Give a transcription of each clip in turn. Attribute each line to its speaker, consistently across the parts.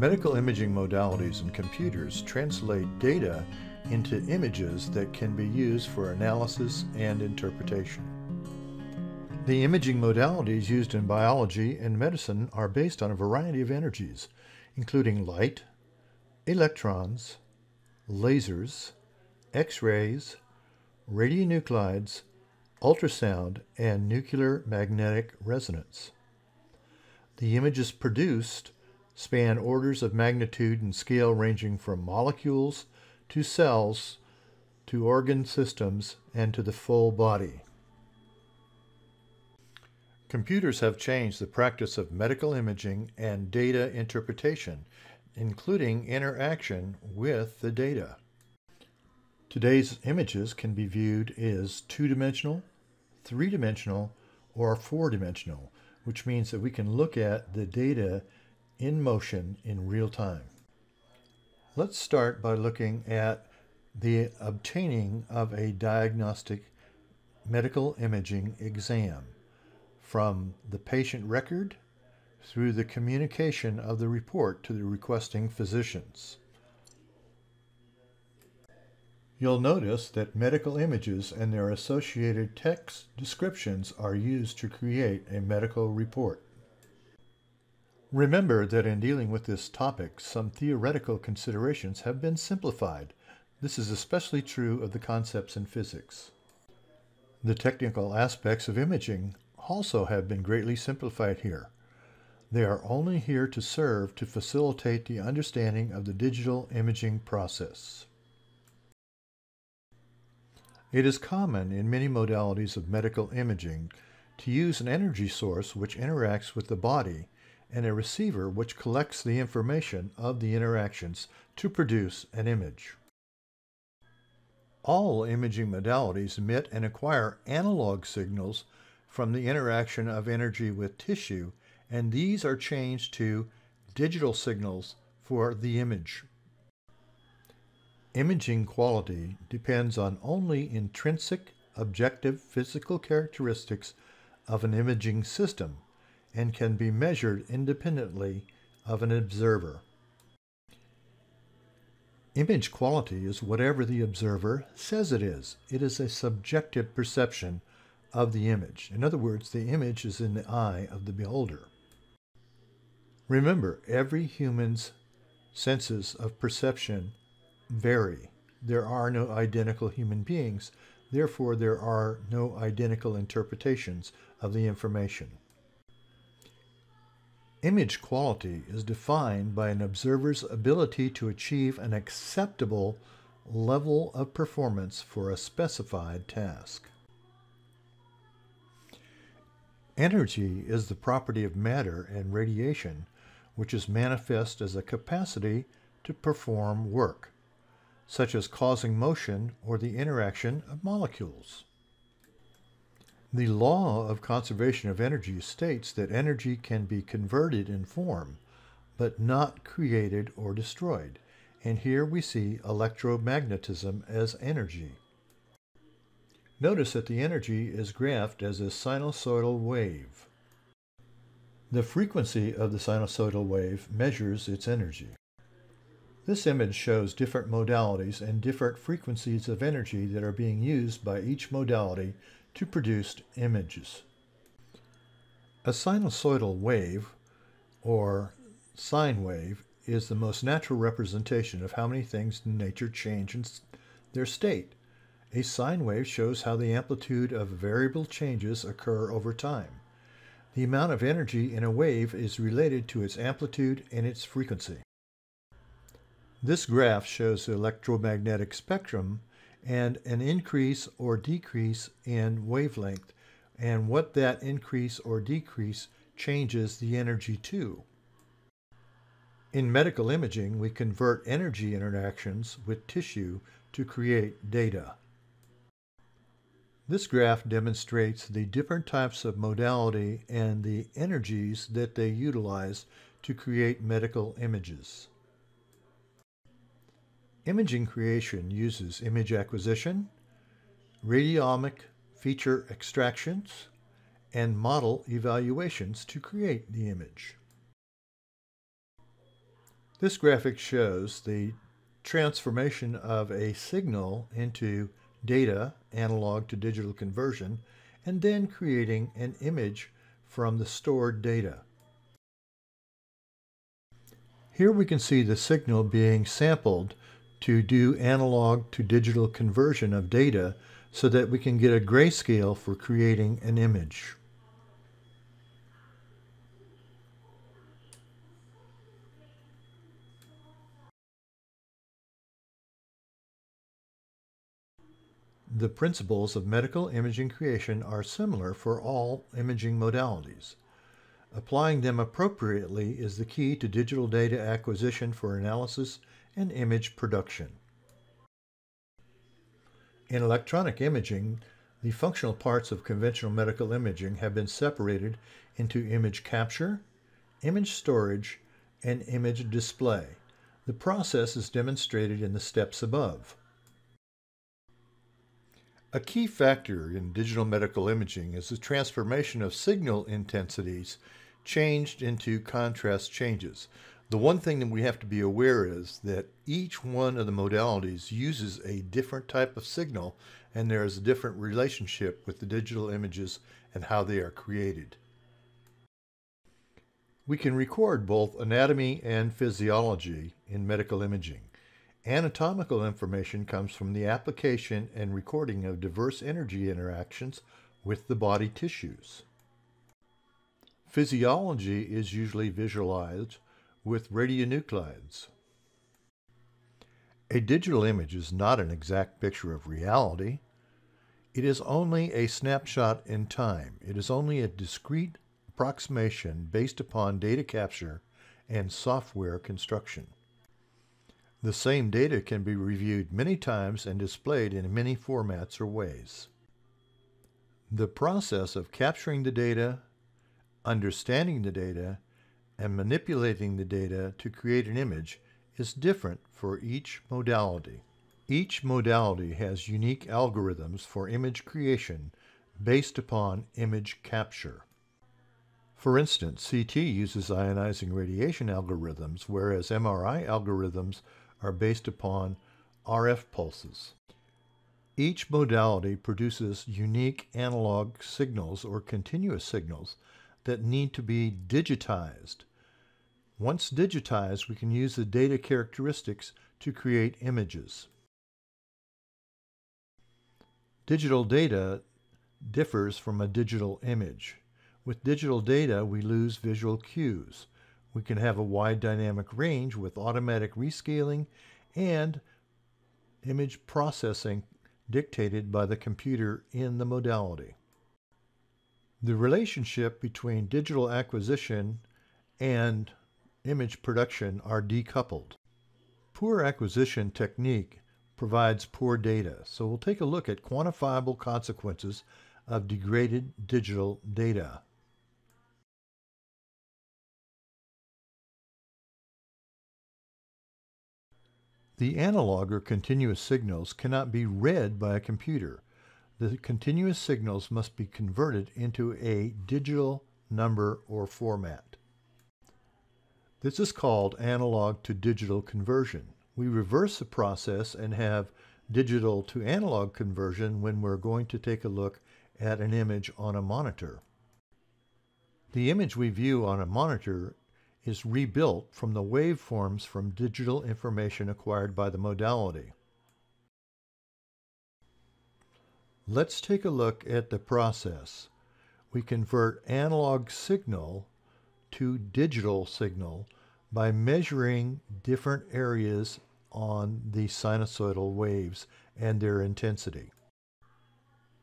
Speaker 1: Medical imaging modalities and computers translate data into images that can be used for analysis and interpretation. The imaging modalities used in biology and medicine are based on a variety of energies, including light, electrons, lasers, X-rays, radionuclides, ultrasound, and nuclear magnetic resonance. The images produced span orders of magnitude and scale ranging from molecules to cells to organ systems and to the full body. Computers have changed the practice of medical imaging and data interpretation, including interaction with the data. Today's images can be viewed as two-dimensional, three-dimensional, or four-dimensional, which means that we can look at the data in motion in real time. Let's start by looking at the obtaining of a diagnostic medical imaging exam from the patient record through the communication of the report to the requesting physicians. You'll notice that medical images and their associated text descriptions are used to create a medical report. Remember that in dealing with this topic, some theoretical considerations have been simplified. This is especially true of the concepts in physics. The technical aspects of imaging also have been greatly simplified here. They are only here to serve to facilitate the understanding of the digital imaging process. It is common in many modalities of medical imaging to use an energy source which interacts with the body and a receiver which collects the information of the interactions to produce an image. All imaging modalities emit and acquire analog signals from the interaction of energy with tissue, and these are changed to digital signals for the image. Imaging quality depends on only intrinsic, objective physical characteristics of an imaging system, and can be measured independently of an observer. Image quality is whatever the observer says it is. It is a subjective perception of the image. In other words, the image is in the eye of the beholder. Remember, every human's senses of perception vary. There are no identical human beings, therefore, there are no identical interpretations of the information. Image quality is defined by an observer's ability to achieve an acceptable level of performance for a specified task. Energy is the property of matter and radiation, which is manifest as a capacity to perform work, such as causing motion or the interaction of molecules. The law of conservation of energy states that energy can be converted in form, but not created or destroyed. And here we see electromagnetism as energy. Notice that the energy is graphed as a sinusoidal wave. The frequency of the sinusoidal wave measures its energy. This image shows different modalities and different frequencies of energy that are being used by each modality to produce images. A sinusoidal wave, or sine wave, is the most natural representation of how many things in nature change in their state. A sine wave shows how the amplitude of variable changes occur over time. The amount of energy in a wave is related to its amplitude and its frequency. This graph shows the electromagnetic spectrum and an increase or decrease in wavelength and what that increase or decrease changes the energy to. In medical imaging, we convert energy interactions with tissue to create data. This graph demonstrates the different types of modality and the energies that they utilize to create medical images. Imaging creation uses image acquisition, radiomic feature extractions, and model evaluations to create the image. This graphic shows the transformation of a signal into data, analog to digital conversion, and then creating an image from the stored data. Here we can see the signal being sampled to do analog to digital conversion of data so that we can get a grayscale for creating an image. The principles of medical imaging creation are similar for all imaging modalities. Applying them appropriately is the key to digital data acquisition for analysis and image production. In electronic imaging, the functional parts of conventional medical imaging have been separated into image capture, image storage, and image display. The process is demonstrated in the steps above. A key factor in digital medical imaging is the transformation of signal intensities changed into contrast changes. The one thing that we have to be aware is that each one of the modalities uses a different type of signal and there is a different relationship with the digital images and how they are created. We can record both anatomy and physiology in medical imaging. Anatomical information comes from the application and recording of diverse energy interactions with the body tissues. Physiology is usually visualized with radionuclides. A digital image is not an exact picture of reality. It is only a snapshot in time. It is only a discrete approximation based upon data capture and software construction. The same data can be reviewed many times and displayed in many formats or ways. The process of capturing the data, understanding the data, and manipulating the data to create an image is different for each modality. Each modality has unique algorithms for image creation based upon image capture. For instance, CT uses ionizing radiation algorithms, whereas MRI algorithms are based upon RF pulses. Each modality produces unique analog signals or continuous signals that need to be digitized once digitized, we can use the data characteristics to create images. Digital data differs from a digital image. With digital data, we lose visual cues. We can have a wide dynamic range with automatic rescaling and image processing dictated by the computer in the modality. The relationship between digital acquisition and image production are decoupled. Poor acquisition technique provides poor data, so we'll take a look at quantifiable consequences of degraded digital data. The analog or continuous signals cannot be read by a computer. The continuous signals must be converted into a digital number or format. This is called analog to digital conversion. We reverse the process and have digital to analog conversion when we're going to take a look at an image on a monitor. The image we view on a monitor is rebuilt from the waveforms from digital information acquired by the modality. Let's take a look at the process. We convert analog signal to digital signal by measuring different areas on the sinusoidal waves and their intensity.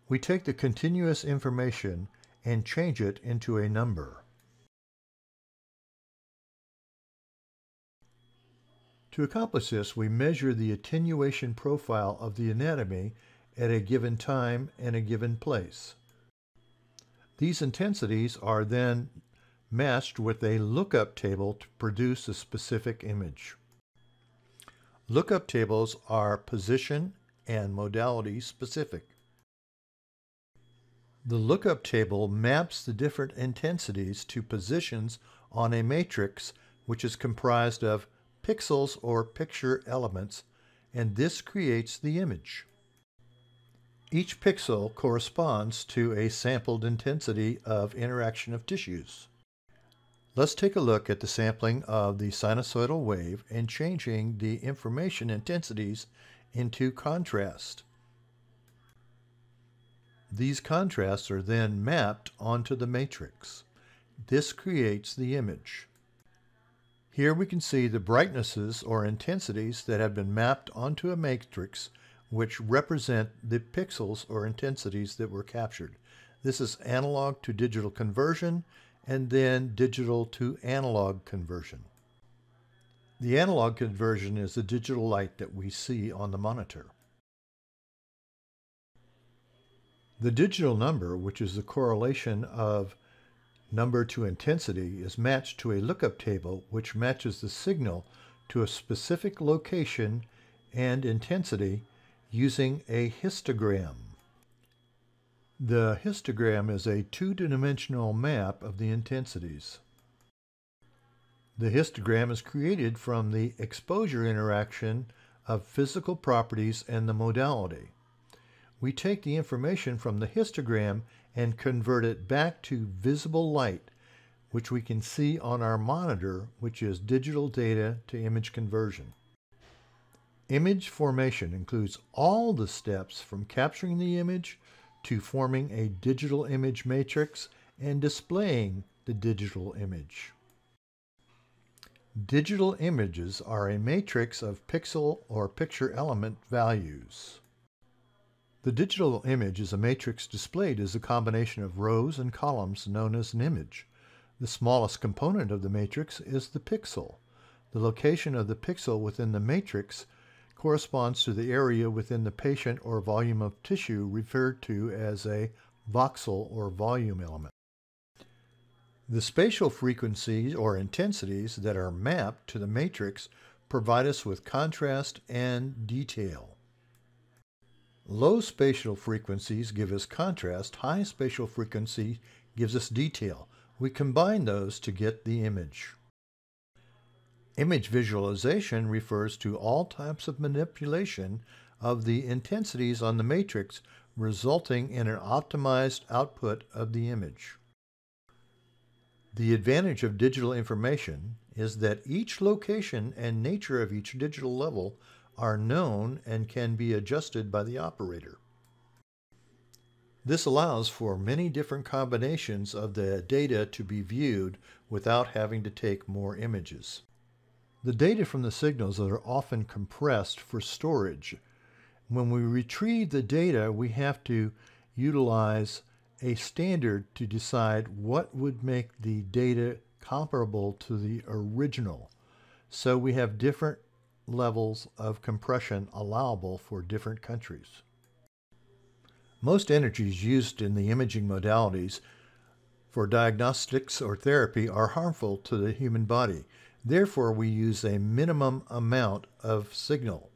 Speaker 1: We take the continuous information and change it into a number. To accomplish this, we measure the attenuation profile of the anatomy at a given time and a given place. These intensities are then matched with a lookup table to produce a specific image. Lookup tables are position and modality specific. The lookup table maps the different intensities to positions on a matrix which is comprised of pixels or picture elements, and this creates the image. Each pixel corresponds to a sampled intensity of interaction of tissues. Let's take a look at the sampling of the sinusoidal wave and changing the information intensities into contrast. These contrasts are then mapped onto the matrix. This creates the image. Here we can see the brightnesses or intensities that have been mapped onto a matrix which represent the pixels or intensities that were captured. This is analog to digital conversion and then digital to analog conversion. The analog conversion is the digital light that we see on the monitor. The digital number, which is the correlation of number to intensity, is matched to a lookup table which matches the signal to a specific location and intensity using a histogram. The histogram is a two-dimensional map of the intensities. The histogram is created from the exposure interaction of physical properties and the modality. We take the information from the histogram and convert it back to visible light, which we can see on our monitor, which is digital data to image conversion. Image formation includes all the steps from capturing the image to forming a digital image matrix and displaying the digital image. Digital images are a matrix of pixel or picture element values. The digital image is a matrix displayed as a combination of rows and columns known as an image. The smallest component of the matrix is the pixel. The location of the pixel within the matrix corresponds to the area within the patient or volume of tissue referred to as a voxel or volume element. The spatial frequencies or intensities that are mapped to the matrix provide us with contrast and detail. Low spatial frequencies give us contrast, high spatial frequency gives us detail. We combine those to get the image. Image visualization refers to all types of manipulation of the intensities on the matrix resulting in an optimized output of the image. The advantage of digital information is that each location and nature of each digital level are known and can be adjusted by the operator. This allows for many different combinations of the data to be viewed without having to take more images. The data from the signals are often compressed for storage. When we retrieve the data, we have to utilize a standard to decide what would make the data comparable to the original. So we have different levels of compression allowable for different countries. Most energies used in the imaging modalities for diagnostics or therapy are harmful to the human body. Therefore, we use a minimum amount of signal.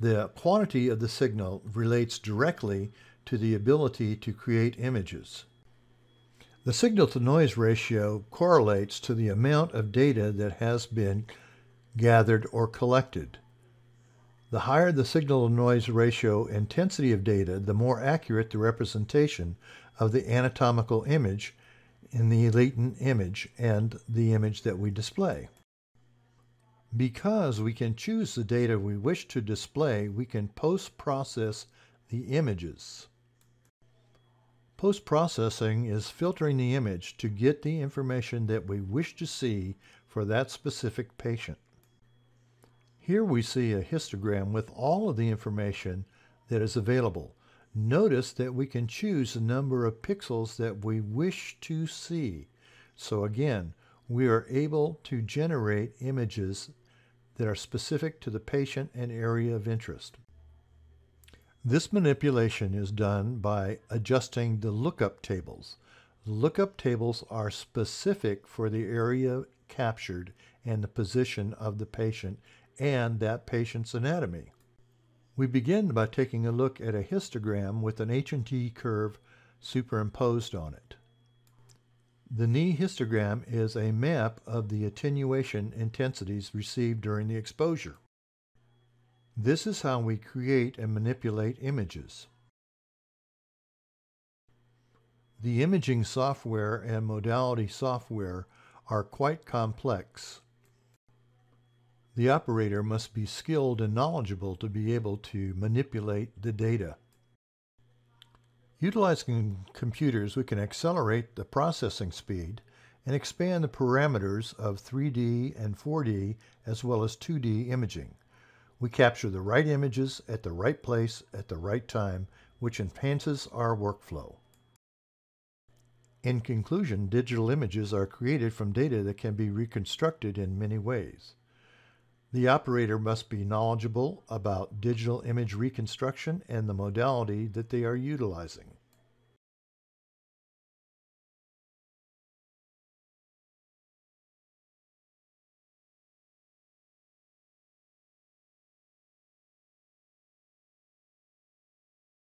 Speaker 1: The quantity of the signal relates directly to the ability to create images. The signal-to-noise ratio correlates to the amount of data that has been gathered or collected. The higher the signal-to-noise ratio intensity of data, the more accurate the representation of the anatomical image in the latent image and the image that we display. Because we can choose the data we wish to display, we can post-process the images. Post-processing is filtering the image to get the information that we wish to see for that specific patient. Here we see a histogram with all of the information that is available, Notice that we can choose the number of pixels that we wish to see. So again, we are able to generate images that are specific to the patient and area of interest. This manipulation is done by adjusting the lookup tables. Lookup tables are specific for the area captured and the position of the patient and that patient's anatomy. We begin by taking a look at a histogram with an H&T curve superimposed on it. The knee histogram is a map of the attenuation intensities received during the exposure. This is how we create and manipulate images. The imaging software and modality software are quite complex the operator must be skilled and knowledgeable to be able to manipulate the data. Utilizing computers, we can accelerate the processing speed and expand the parameters of 3D and 4D as well as 2D imaging. We capture the right images at the right place at the right time, which enhances our workflow. In conclusion, digital images are created from data that can be reconstructed in many ways. The operator must be knowledgeable about digital image reconstruction and the modality that they are utilizing.